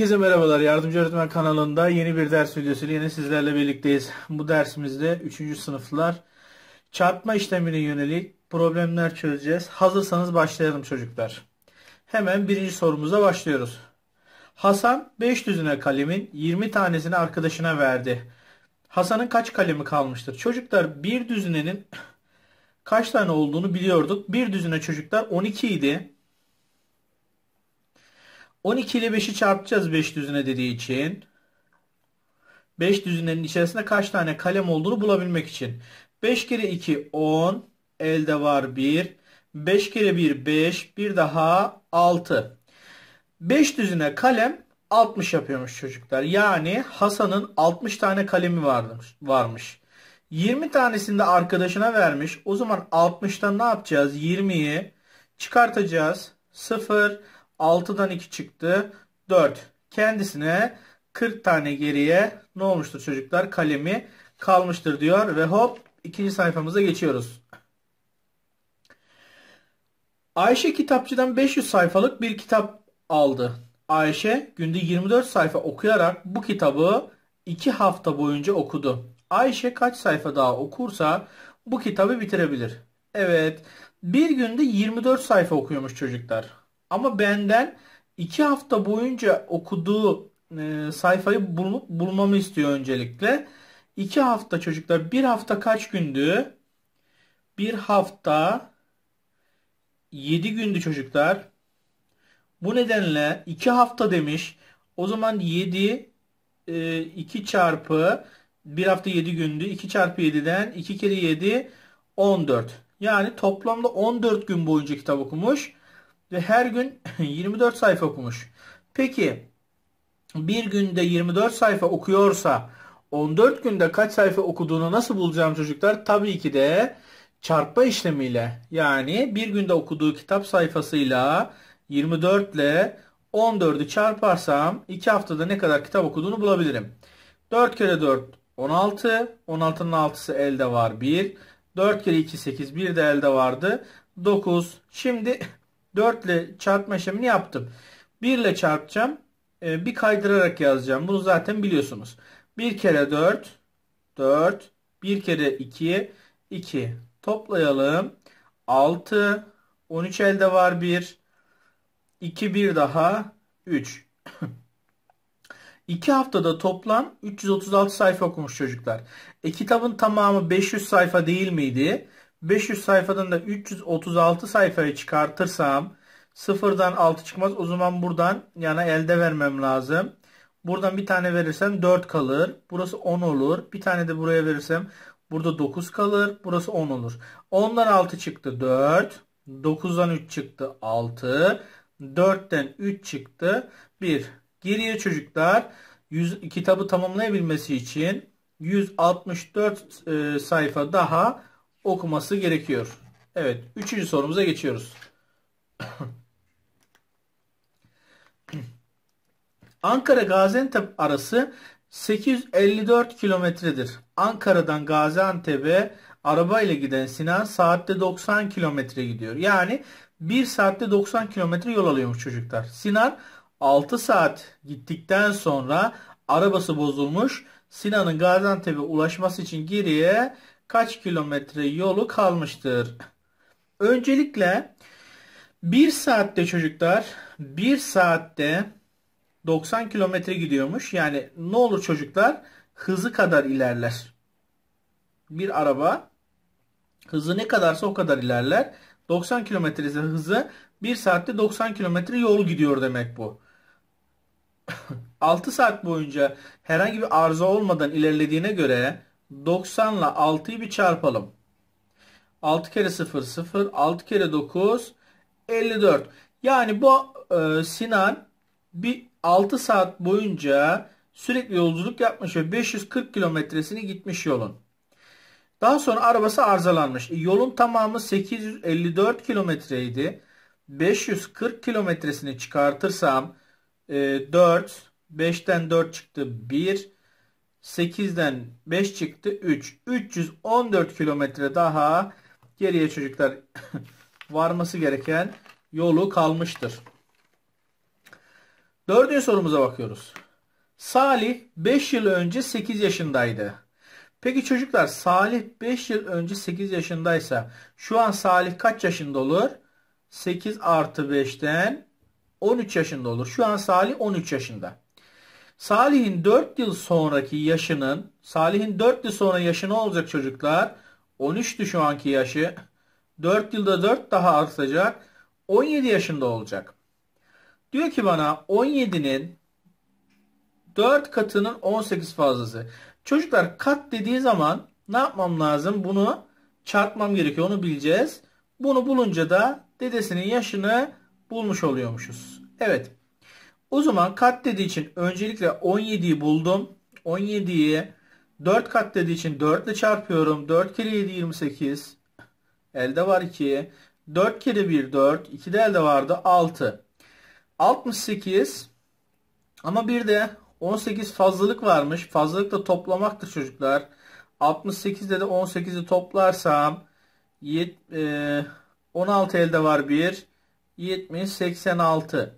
Herkese merhabalar. Yardımcı Öğretmen kanalında yeni bir ders videosuyla yine sizlerle birlikteyiz. Bu dersimizde 3. sınıflar çarpma işlemine yönelik problemler çözeceğiz. Hazırsanız başlayalım çocuklar. Hemen birinci sorumuza başlıyoruz. Hasan 5 düzine kalemin 20 tanesini arkadaşına verdi. Hasan'ın kaç kalemi kalmıştır? Çocuklar bir düzinenin kaç tane olduğunu biliyorduk. Bir düzine çocuklar 12 idi. 12 ile 5'i çarpacağız 5 düzine dediği için. 5 düzinenin içerisinde kaç tane kalem olduğunu bulabilmek için. 5 kere 2 10. Elde var 1. 5 kere 1 5. Bir daha 6. 5 düzine kalem 60 yapıyormuş çocuklar. Yani Hasan'ın 60 tane kalemi varmış. varmış. 20 tanesini de arkadaşına vermiş. O zaman 60'tan ne yapacağız? 20'yi çıkartacağız. 0 6'dan 2 çıktı. 4. Kendisine 40 tane geriye ne olmuştur çocuklar? Kalemi kalmıştır diyor ve hop ikinci sayfamıza geçiyoruz. Ayşe kitapçıdan 500 sayfalık bir kitap aldı. Ayşe günde 24 sayfa okuyarak bu kitabı 2 hafta boyunca okudu. Ayşe kaç sayfa daha okursa bu kitabı bitirebilir. Evet, bir günde 24 sayfa okuyormuş çocuklar. Ama benden iki hafta boyunca okuduğu e, sayfayı bulup bulmamı istiyor öncelikle. İki hafta çocuklar. Bir hafta kaç gündü? Bir hafta yedi gündü çocuklar. Bu nedenle iki hafta demiş. O zaman yedi e, iki çarpı bir hafta yedi gündü. İki çarpı yediden iki kere yedi on dört. Yani toplamda on dört gün boyunca kitap okumuş ve her gün 24 sayfa okumuş. Peki bir günde 24 sayfa okuyorsa 14 günde kaç sayfa okuduğunu nasıl bulacağım çocuklar? Tabii ki de çarpma işlemiyle. Yani bir günde okuduğu kitap sayfasıyla 24 ile 14'ü çarparsam 2 haftada ne kadar kitap okuduğunu bulabilirim. 4 kere 4 16. 16'nın 6'sı elde var 1. 4 kere 2 8. 1 de elde vardı. 9. Şimdi 4 ile çarpma işlemini yaptım. 1 ile çarpacağım. E, bir kaydırarak yazacağım. Bunu zaten biliyorsunuz. 1 kere 4 4 1 kere 2 2 toplayalım. 6 13 elde var 1 2 1 daha 3 2 haftada toplam 336 sayfa okumuş çocuklar. E kitabın tamamı 500 sayfa değil miydi? 500 sayfadan da 336 sayfayı çıkartırsam sıfırdan 6 çıkmaz. O zaman buradan yana elde vermem lazım. Buradan bir tane verirsem 4 kalır. Burası 10 olur. Bir tane de buraya verirsem burada 9 kalır. Burası 10 olur. 10'dan 6 çıktı 4. 9'dan 3 çıktı 6. 4'ten 3 çıktı 1. Geriye çocuklar 100, kitabı tamamlayabilmesi için 164 e, sayfa daha okuması gerekiyor. Evet. Üçüncü sorumuza geçiyoruz. Ankara-Gaziantep arası 854 kilometredir. Ankara'dan Gaziantep'e arabayla giden Sinan saatte 90 kilometre gidiyor. Yani 1 saatte 90 kilometre yol alıyormuş çocuklar. Sinan 6 saat gittikten sonra arabası bozulmuş. Sinan'ın Gaziantep'e ulaşması için geriye kaç kilometre yolu kalmıştır? Öncelikle 1 saatte çocuklar 1 saatte 90 kilometre gidiyormuş. Yani ne olur çocuklar hızı kadar ilerler. Bir araba hızı ne kadarsa o kadar ilerler. 90 kilometre hızı 1 saatte 90 kilometre yol gidiyor demek bu. 6 saat boyunca herhangi bir arıza olmadan ilerlediğine göre 90 ile 6'yı bir çarpalım. 6 kere 0 0 6 kere 9 54. Yani bu e, Sinan bir 6 saat boyunca sürekli yolculuk yapmış ve 540 kilometresini gitmiş yolun. Daha sonra arabası arızalanmış. E, yolun tamamı 854 kilometreydi. 540 kilometresini çıkartırsam e, 4 5'ten 4 çıktı 1 8'den 5 çıktı 3. 314 kilometre daha geriye çocuklar varması gereken yolu kalmıştır. Dördüncü sorumuza bakıyoruz. Salih 5 yıl önce 8 yaşındaydı. Peki çocuklar Salih 5 yıl önce 8 yaşındaysa şu an Salih kaç yaşında olur? 8 artı 5'ten 13 yaşında olur. Şu an Salih 13 yaşında. Salih'in 4 yıl sonraki yaşının Salih'in 4 yıl sonra yaşı ne olacak çocuklar? 13'tü şu anki yaşı. 4 yılda 4 daha artacak. 17 yaşında olacak. Diyor ki bana 17'nin 4 katının 18 fazlası. Çocuklar kat dediği zaman ne yapmam lazım? Bunu çarpmam gerekiyor. Onu bileceğiz. Bunu bulunca da dedesinin yaşını bulmuş oluyormuşuz. Evet. O zaman kat dediği için öncelikle 17'yi buldum. 17'yi 4 kat dediği için 4 ile çarpıyorum. 4 kere 7 28. Elde var 2. 4 kere 1 4. 2 de elde vardı 6. 68. Ama bir de 18 fazlalık varmış. Fazlalık da toplamaktır çocuklar. 68'de de 18'i toplarsam 16 e, elde var 1. 70 86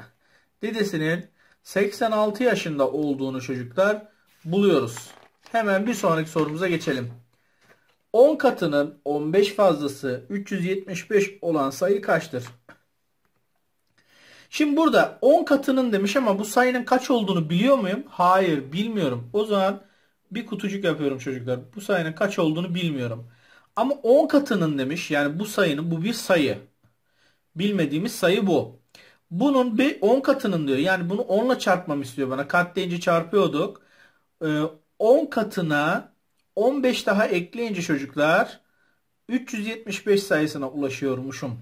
dedesinin 86 yaşında olduğunu çocuklar buluyoruz. Hemen bir sonraki sorumuza geçelim. 10 katının 15 fazlası 375 olan sayı kaçtır? Şimdi burada 10 katının demiş ama bu sayının kaç olduğunu biliyor muyum? Hayır bilmiyorum. O zaman bir kutucuk yapıyorum çocuklar. Bu sayının kaç olduğunu bilmiyorum. Ama 10 katının demiş yani bu sayının bu bir sayı. Bilmediğimiz sayı bu. Bunun bir 10 katının diyor. Yani bunu 10 ile çarpmam istiyor bana. Kat deyince çarpıyorduk. 10 ee, katına 15 daha ekleyince çocuklar 375 sayısına ulaşıyormuşum.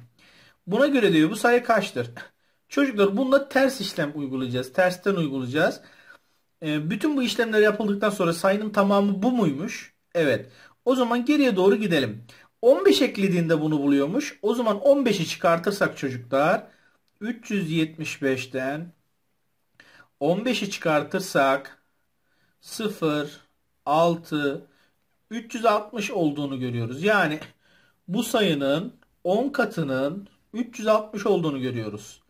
Buna göre diyor bu sayı kaçtır? Çocuklar bunda ters işlem uygulayacağız. Tersten uygulayacağız. Ee, bütün bu işlemler yapıldıktan sonra sayının tamamı bu muymuş? Evet. O zaman geriye doğru gidelim. 15 eklediğinde bunu buluyormuş. O zaman 15'i çıkartırsak çocuklar 375'ten 15'i çıkartırsak 0, 6, 360 olduğunu görüyoruz. Yani bu sayının 10 katının 360 olduğunu görüyoruz.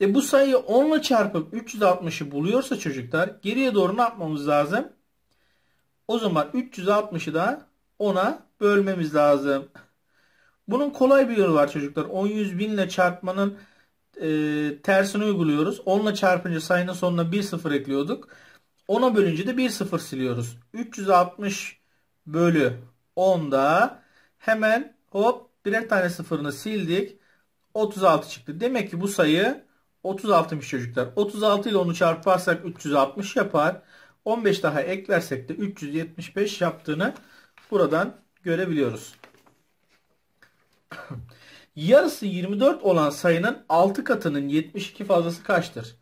E bu sayıyı 10 ile çarpıp 360'ı buluyorsa çocuklar geriye doğru ne yapmamız lazım? O zaman 360'ı da 10'a bölmemiz lazım. Bunun kolay bir yolu var çocuklar. 10 100 bin ile çarpmanın e, tersini uyguluyoruz. 10 ile çarpınca sayının sonuna 1 sıfır ekliyorduk. 10'a bölünce de 1 sıfır siliyoruz. 360 bölü 10'da hemen hop birer tane sıfırını sildik. 36 çıktı. Demek ki bu sayı 36'mış çocuklar. 36 ile onu çarparsak 360 yapar. 15 daha eklersek de 375 yaptığını buradan görebiliyoruz. yarısı 24 olan sayının 6 katının 72 fazlası kaçtır?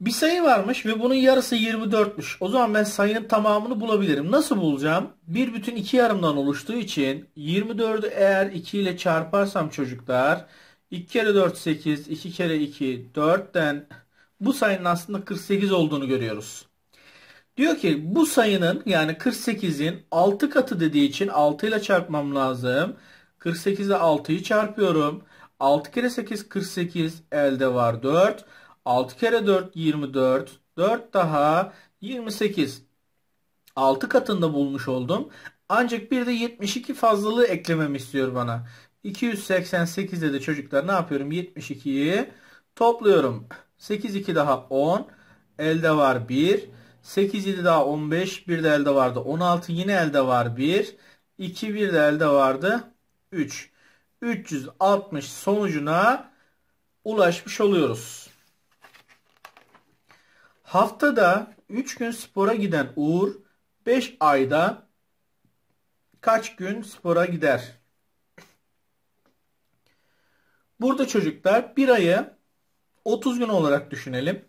Bir sayı varmış ve bunun yarısı 24'müş. O zaman ben sayının tamamını bulabilirim. Nasıl bulacağım? Bir bütün iki yarımdan oluştuğu için 24'ü eğer 2 ile çarparsam çocuklar 2 kere 4 8, 2 kere 2 4'ten bu sayının aslında 48 olduğunu görüyoruz. Diyor ki bu sayının yani 48'in 6 katı dediği için 6 ile çarpmam lazım. 48'e 6'yı çarpıyorum. 6 kere 8 48 elde var 4. 6 kere 4 24. 4 daha 28. 6 katında bulmuş oldum. Ancak bir de 72 fazlalığı eklememi istiyor bana. 288'de de çocuklar ne yapıyorum? 72'yi topluyorum. 8 2 daha 10. Elde var 1. 8 7 daha 15. Bir de elde vardı 16. Yine elde var 1. 2 1 de elde vardı 3. 360 sonucuna ulaşmış oluyoruz. Haftada 3 gün spora giden Uğur 5 ayda kaç gün spora gider? Burada çocuklar bir ayı 30 gün olarak düşünelim.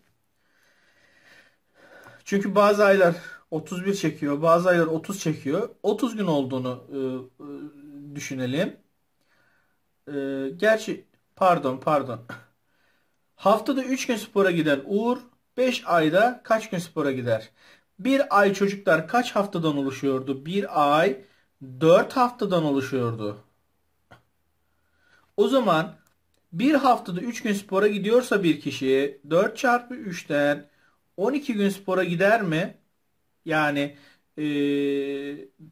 Çünkü bazı aylar 31 çekiyor, bazı aylar 30 çekiyor. 30 gün olduğunu e, e, düşünelim. Ee, gerçi pardon pardon. Haftada 3 gün spora giden Uğur 5 ayda kaç gün spora gider? Bir ay çocuklar kaç haftadan oluşuyordu? Bir ay 4 haftadan oluşuyordu. O zaman bir haftada 3 gün spora gidiyorsa bir kişi 4 çarpı 3'ten 12 gün spora gider mi? Yani e,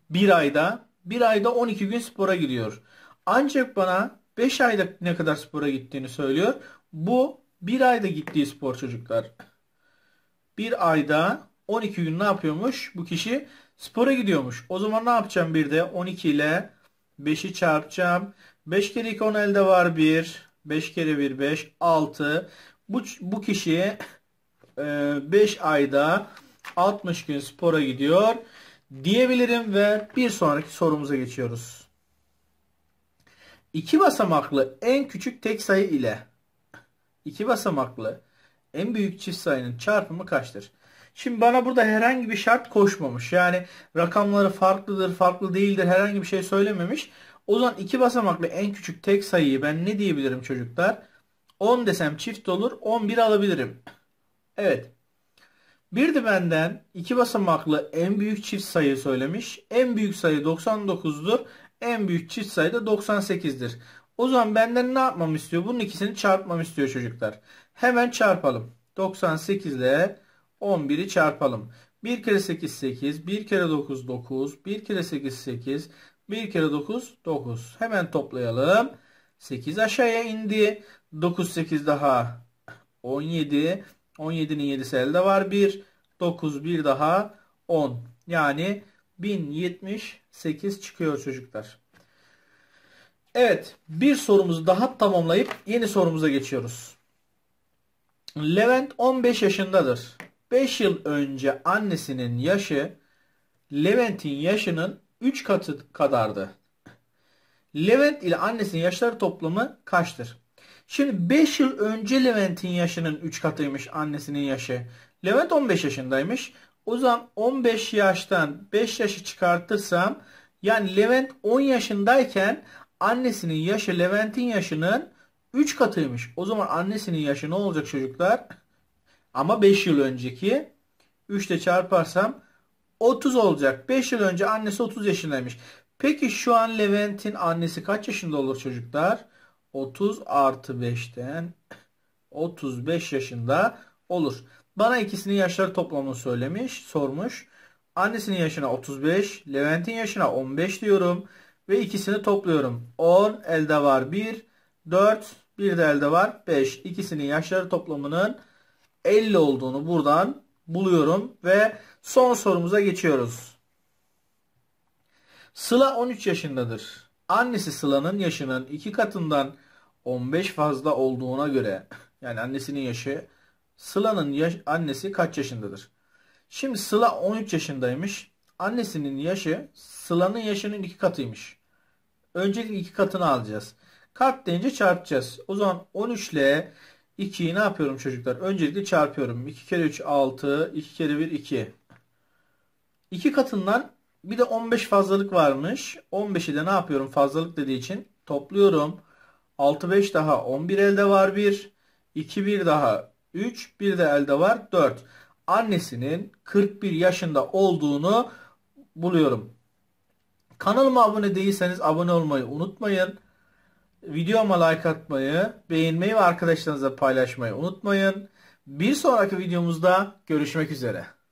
bir ayda bir ayda 12 gün spora gidiyor. Ancak bana 5 ayda ne kadar spora gittiğini söylüyor. Bu bir ayda gittiği spor çocuklar. Bir ayda 12 gün ne yapıyormuş? Bu kişi spora gidiyormuş. O zaman ne yapacağım bir de 12 ile 5'i çarpacağım. 5 kere 2 10 elde var 1. 5 kere 1 5 6. Bu, bu kişi 5 e, ayda 60 gün spora gidiyor diyebilirim ve bir sonraki sorumuza geçiyoruz. İki basamaklı en küçük tek sayı ile iki basamaklı en büyük çift sayının çarpımı kaçtır? Şimdi bana burada herhangi bir şart koşmamış. Yani rakamları farklıdır, farklı değildir herhangi bir şey söylememiş. O zaman iki basamaklı en küçük tek sayıyı ben ne diyebilirim çocuklar? 10 desem çift olur 11 alabilirim. Evet bir de benden iki basamaklı en büyük çift sayı söylemiş. En büyük sayı 99'dur. En büyük çift sayı da 98'dir. O zaman benden ne yapmam istiyor? Bunun ikisini çarpmam istiyor çocuklar. Hemen çarpalım. 98 ile 11'i çarpalım. 1 kere 8 8, 1 kere 9 9, 1 kere 8 8, 1 kere 9 9. Hemen toplayalım. 8 aşağıya indi. 9 8 daha 17. 17'nin 7'si elde var. 1, 9, 1 daha 10. Yani 1078 çıkıyor çocuklar. Evet bir sorumuzu daha tamamlayıp yeni sorumuza geçiyoruz. Levent 15 yaşındadır. 5 yıl önce annesinin yaşı Levent'in yaşının 3 katı kadardı. Levent ile annesinin yaşları toplamı kaçtır? Şimdi 5 yıl önce Levent'in yaşının 3 katıymış annesinin yaşı. Levent 15 yaşındaymış. O zaman 15 yaştan 5 yaşı çıkartırsam yani Levent 10 yaşındayken annesinin yaşı Levent'in yaşının 3 katıymış. O zaman annesinin yaşı ne olacak çocuklar? Ama 5 yıl önceki 3 ile çarparsam 30 olacak. 5 yıl önce annesi 30 yaşındaymış. Peki şu an Levent'in annesi kaç yaşında olur çocuklar? 30 artı 5'ten 35 yaşında olur. Bana ikisinin yaşları toplamını söylemiş, sormuş. Annesinin yaşına 35, Levent'in yaşına 15 diyorum ve ikisini topluyorum. 10 elde var 1, 4, bir de elde var 5. İkisinin yaşları toplamının 50 olduğunu buradan buluyorum ve son sorumuza geçiyoruz. Sıla 13 yaşındadır. Annesi Sıla'nın yaşının iki katından 15 fazla olduğuna göre yani annesinin yaşı Sıla'nın yaş, annesi kaç yaşındadır? Şimdi Sıla 13 yaşındaymış. Annesinin yaşı Sıla'nın yaşının iki katıymış. Öncelik iki katını alacağız. Kat deyince çarpacağız. O zaman 13 ile 2'yi ne yapıyorum çocuklar? Öncelikle çarpıyorum. 2 kere 3 6, 2 kere 1 2. 2 katından bir de 15 fazlalık varmış. 15'i de ne yapıyorum fazlalık dediği için topluyorum. 6 5 daha 11 elde var 1. 2 1 daha 3. Bir de elde var 4. Annesinin 41 yaşında olduğunu buluyorum. Kanalıma abone değilseniz abone olmayı unutmayın. Videoma like atmayı, beğenmeyi ve arkadaşlarınızla paylaşmayı unutmayın. Bir sonraki videomuzda görüşmek üzere.